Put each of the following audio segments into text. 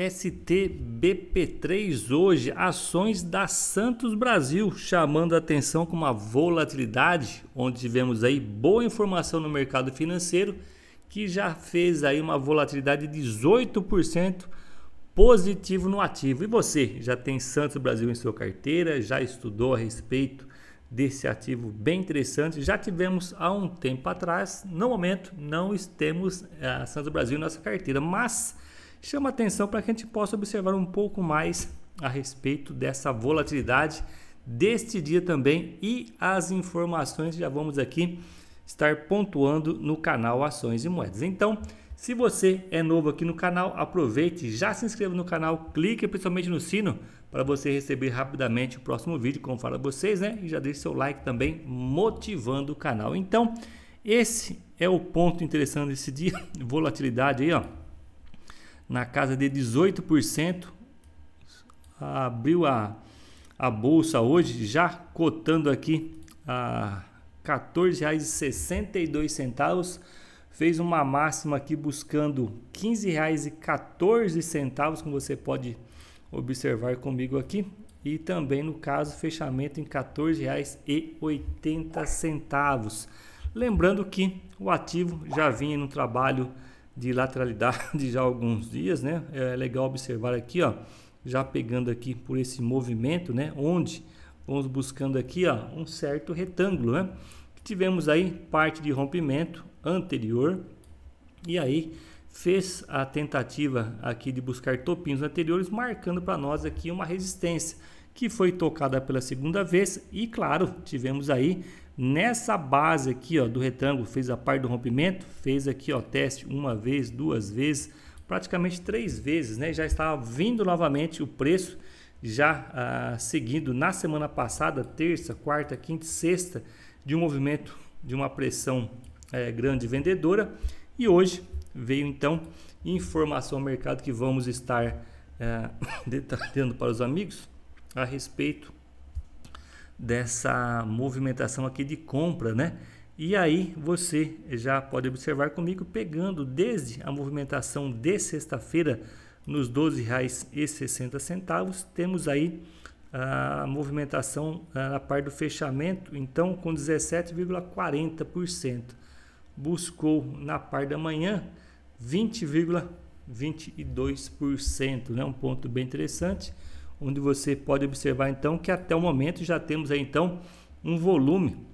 STBP3 hoje, ações da Santos Brasil, chamando a atenção com uma volatilidade, onde tivemos aí boa informação no mercado financeiro, que já fez aí uma volatilidade de 18% positivo no ativo. E você, já tem Santos Brasil em sua carteira, já estudou a respeito desse ativo bem interessante? Já tivemos há um tempo atrás, no momento não temos eh, a Santos Brasil em nossa carteira, mas chama atenção para que a gente possa observar um pouco mais a respeito dessa volatilidade deste dia também e as informações já vamos aqui estar pontuando no canal Ações e Moedas. Então, se você é novo aqui no canal, aproveite, já se inscreva no canal, clique principalmente no sino para você receber rapidamente o próximo vídeo, como fala vocês, né? E já deixe seu like também, motivando o canal. Então, esse é o ponto interessante desse dia, volatilidade aí, ó na casa de 18%. Abriu a, a bolsa hoje, já cotando aqui a R$ 14,62. Fez uma máxima aqui buscando R$ 15,14, como você pode observar comigo aqui. E também, no caso, fechamento em R$ 14,80. Lembrando que o ativo já vinha no trabalho de lateralidade já há alguns dias, né? É legal observar aqui, ó, já pegando aqui por esse movimento, né? Onde vamos buscando aqui, ó, um certo retângulo, né? Tivemos aí parte de rompimento anterior e aí fez a tentativa aqui de buscar topinhos anteriores, marcando para nós aqui uma resistência que foi tocada pela segunda vez e claro, tivemos aí nessa base aqui, ó, do retângulo, fez a parte do rompimento, fez aqui, ó, teste uma vez, duas vezes, praticamente três vezes, né? Já estava vindo novamente o preço já ah, seguindo na semana passada, terça, quarta, quinta, sexta, de um movimento de uma pressão é, grande vendedora. E hoje veio então informação ao mercado que vamos estar eh, detalhando para os amigos a respeito dessa movimentação aqui de compra, né? E aí você já pode observar comigo pegando desde a movimentação de sexta-feira nos R$ 12,60, temos aí a movimentação na eh, parte do fechamento, então com 17,40%. Buscou na parte da manhã 20,22%, né? Um ponto bem interessante onde você pode observar então que até o momento já temos aí então um volume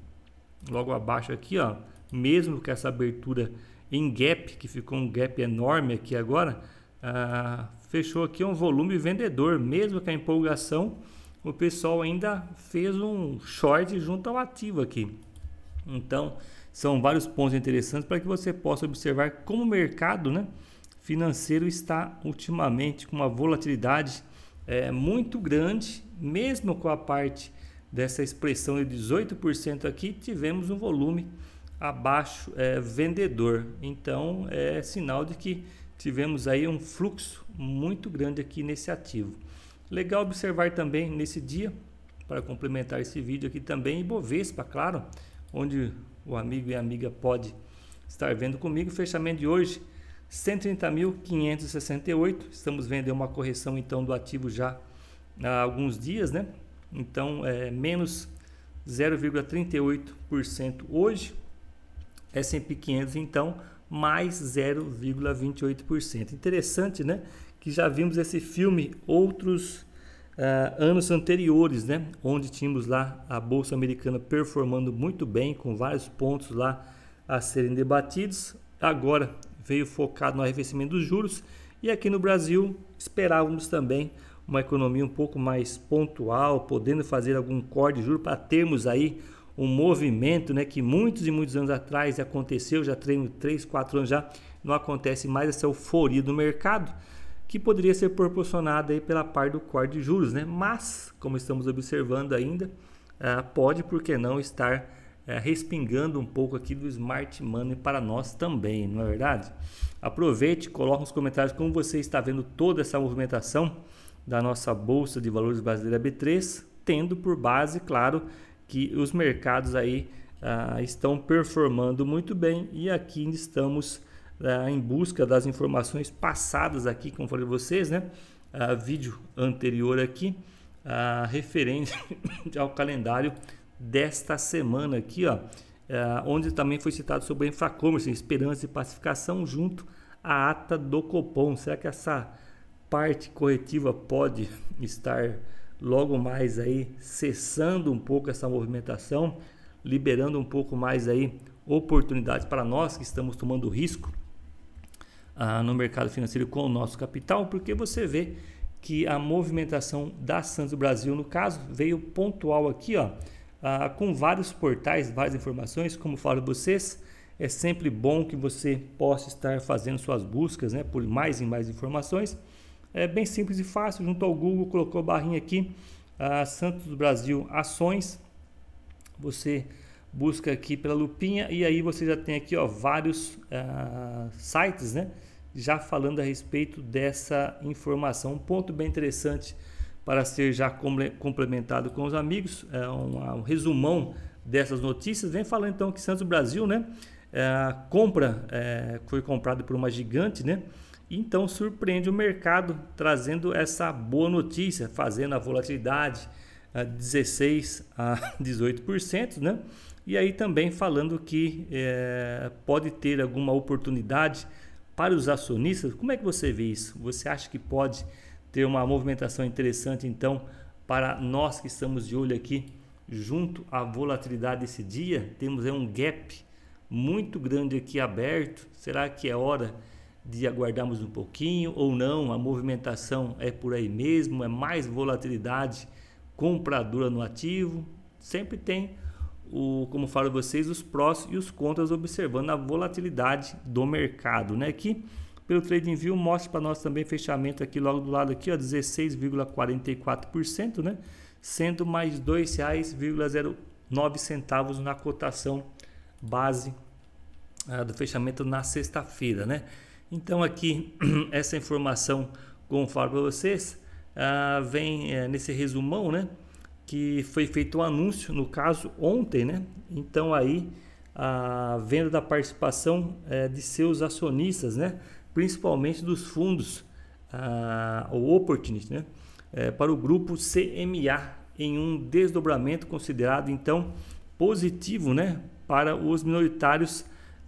logo abaixo aqui, ó, mesmo com essa abertura em gap, que ficou um gap enorme aqui agora, ah, fechou aqui um volume vendedor, mesmo com a empolgação, o pessoal ainda fez um short junto ao ativo aqui. Então, são vários pontos interessantes para que você possa observar como o mercado né, financeiro está ultimamente com uma volatilidade é, muito grande, mesmo com a parte dessa expressão de 18% aqui, tivemos um volume abaixo é, vendedor. Então é sinal de que tivemos aí um fluxo muito grande aqui nesse ativo. Legal observar também nesse dia, para complementar esse vídeo aqui também, Ibovespa, claro, onde o amigo e amiga pode estar vendo comigo, fechamento de hoje 130.568. Estamos vendo uma correção então do ativo já há alguns dias, né? Então, é, menos 0,38% hoje. S&P 500 então mais 0,28%. Interessante, né? Que já vimos esse filme outros uh, anos anteriores, né? Onde tínhamos lá a bolsa americana performando muito bem, com vários pontos lá a serem debatidos. Agora veio focado no arrefecimento dos juros e aqui no Brasil esperávamos também uma economia um pouco mais pontual, podendo fazer algum corte de juros para termos aí um movimento né, que muitos e muitos anos atrás aconteceu, já treino 3, 4 anos já, não acontece mais essa euforia do mercado, que poderia ser proporcionada aí pela parte do corte de juros, né? Mas, como estamos observando ainda, ah, pode, por que não, estar é, respingando um pouco aqui do Smart Money para nós também, não é verdade? Aproveite, coloque nos comentários como você está vendo toda essa movimentação da nossa Bolsa de Valores Brasileira B3, tendo por base, claro, que os mercados aí ah, estão performando muito bem e aqui estamos ah, em busca das informações passadas aqui, como falei vocês, né? Ah, vídeo anterior aqui, ah, referente ao calendário desta semana aqui, ó, eh, onde também foi citado sobre o Infracommerce, esperança de pacificação junto à ata do Copom. Será que essa parte corretiva pode estar logo mais aí cessando um pouco essa movimentação, liberando um pouco mais aí oportunidades para nós que estamos tomando risco ah, no mercado financeiro com o nosso capital, porque você vê que a movimentação da Santos Brasil, no caso, veio pontual aqui, ó, ah, com vários portais, várias informações, como falo vocês, é sempre bom que você possa estar fazendo suas buscas né, por mais e mais informações. É bem simples e fácil, junto ao Google, colocou a barrinha aqui, ah, Santos do Brasil Ações, você busca aqui pela lupinha e aí você já tem aqui ó, vários ah, sites né, já falando a respeito dessa informação. Um ponto bem interessante para ser já complementado com os amigos, é um, um resumão dessas notícias. Vem falando então que Santos Brasil, né? É, compra é, foi comprado por uma gigante, né? Então surpreende o mercado trazendo essa boa notícia, fazendo a volatilidade é, a 16 a 18%, né? E aí também falando que é, pode ter alguma oportunidade para os acionistas. Como é que você vê isso? Você acha que pode ter uma movimentação interessante então para nós que estamos de olho aqui junto à volatilidade desse dia, temos é um gap muito grande aqui aberto. Será que é hora de aguardarmos um pouquinho ou não? A movimentação é por aí mesmo, é mais volatilidade compradora no ativo. Sempre tem o, como falo a vocês, os prós e os contras observando a volatilidade do mercado, né? Que pelo view mostre para nós também fechamento aqui logo do lado aqui, ó, 16,44%, né? Sendo mais R$ 2,09 na cotação base ah, do fechamento na sexta-feira, né? Então aqui essa informação, como falo para vocês, ah, vem eh, nesse resumão, né? Que foi feito um anúncio, no caso ontem, né? Então aí a venda da participação é, de seus acionistas, né? principalmente dos fundos uh, ou opportunity, né? É, para o grupo CMA em um desdobramento considerado então positivo, né? Para os minoritários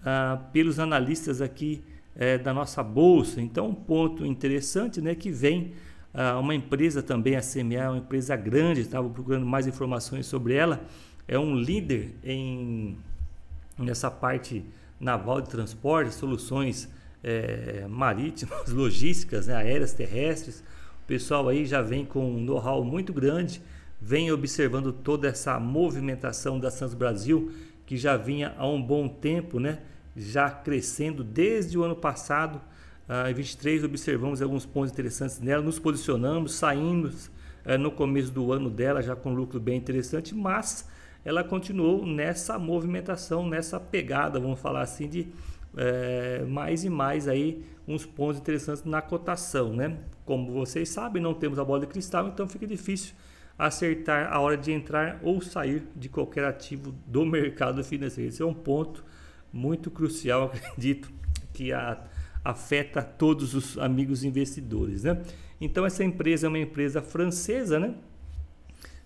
uh, pelos analistas aqui uh, da nossa bolsa. Então um ponto interessante, né? Que vem ah, uma empresa também a CMA, é uma empresa grande. Estava procurando mais informações sobre ela. É um líder em nessa parte naval de transporte, soluções é, marítimas, logísticas, né, aéreas, terrestres. O pessoal aí já vem com um know-how muito grande, vem observando toda essa movimentação da Santos Brasil, que já vinha há um bom tempo, né, já crescendo desde o ano passado. Ah, em 23 observamos alguns pontos interessantes nela, nos posicionamos, saímos eh, no começo do ano dela já com um lucro bem interessante, mas ela continuou nessa movimentação, nessa pegada, vamos falar assim, de é, mais e mais aí uns pontos interessantes na cotação, né? Como vocês sabem, não temos a bola de cristal, então fica difícil acertar a hora de entrar ou sair de qualquer ativo do mercado financeiro. Esse é um ponto muito crucial, acredito, que a, afeta todos os amigos investidores, né? Então essa empresa é uma empresa francesa, né?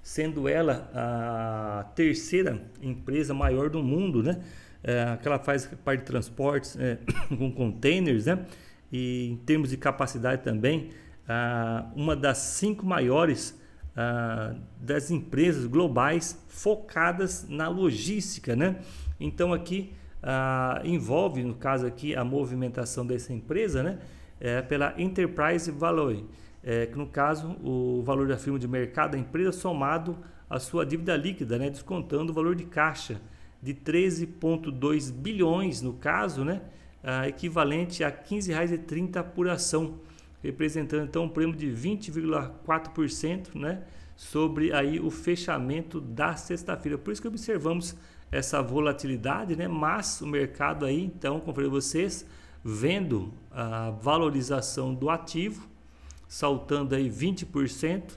Sendo ela a terceira empresa maior do mundo, né? é, aquela faz parte de transportes é, com containers, né? E em termos de capacidade também, ah, uma das cinco maiores das empresas globais focadas na logística, né? Então aqui envolve, no caso aqui, a movimentação dessa empresa, né? É, pela Enterprise Value, é, que no caso o valor da firma de mercado da empresa somado à sua dívida líquida, né? Descontando o valor de caixa de 13,2 bilhões, no caso, né? Ah, equivalente a R$ 15,30 por ação, representando então um prêmio de 20,4% né, sobre aí o fechamento da sexta-feira. Por isso que observamos essa volatilidade, né? mas o mercado aí, então, como falei vocês, vendo a valorização do ativo, saltando aí 20%,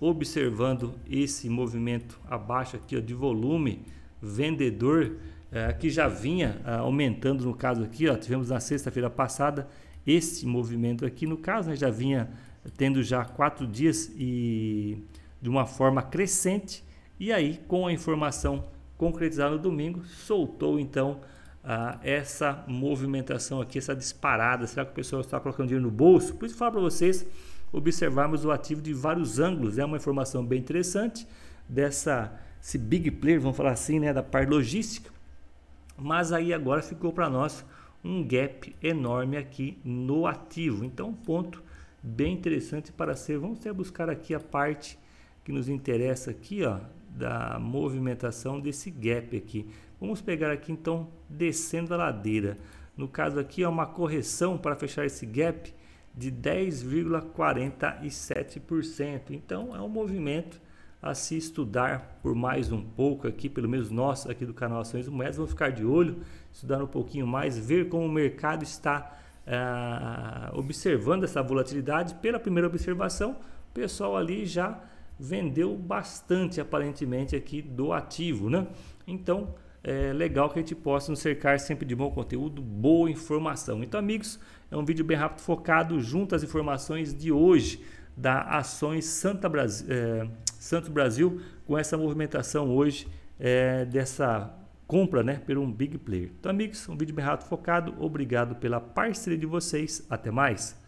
observando esse movimento abaixo aqui ó, de volume vendedor uh, que já vinha uh, aumentando, no caso aqui, ó, tivemos na sexta-feira passada esse movimento aqui, no caso, né, já vinha tendo já quatro dias e de uma forma crescente, e aí com a informação concretizada no domingo, soltou então uh, essa movimentação aqui, essa disparada. Será que o pessoal está colocando dinheiro no bolso? Por isso, falo para vocês observarmos o ativo de vários ângulos. É uma informação bem interessante dessa esse big player, vamos falar assim, né, da parte logística. Mas aí agora ficou para nós um gap enorme aqui no ativo. Então, um ponto bem interessante para ser. Vamos até buscar aqui a parte que nos interessa aqui, ó, da movimentação desse gap aqui. Vamos pegar aqui então descendo a ladeira. No caso aqui é uma correção para fechar esse gap de 10,47%. Então é um movimento a se estudar por mais um pouco aqui, pelo menos nós aqui do canal Ações Moedas, vamos ficar de olho, estudar um pouquinho mais, ver como o mercado está ah, observando essa volatilidade. Pela primeira observação, o pessoal ali já vendeu bastante aparentemente aqui do ativo, né? Então é legal que a gente possa nos cercar sempre de bom conteúdo, boa informação. Então, amigos, é um vídeo bem rápido focado junto às informações de hoje da Ações Santa Brasil, é, eh, Santo Brasil com essa movimentação hoje é, dessa compra né, por um big player. Então, amigos, um vídeo bem rápido focado. Obrigado pela parceria de vocês. Até mais!